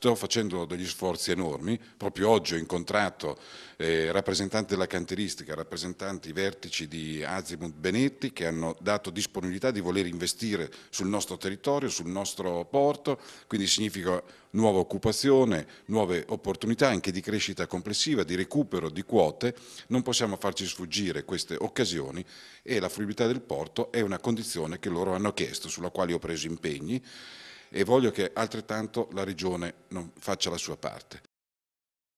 sto facendo degli sforzi enormi, proprio oggi ho incontrato eh, rappresentanti della canteristica, rappresentanti vertici di Azimut Benetti che hanno dato disponibilità di voler investire sul nostro territorio, sul nostro porto, quindi significa nuova occupazione, nuove opportunità anche di crescita complessiva, di recupero di quote, non possiamo farci sfuggire queste occasioni e la fruibilità del porto è una condizione che loro hanno chiesto, sulla quale ho preso impegni e voglio che altrettanto la Regione faccia la sua parte.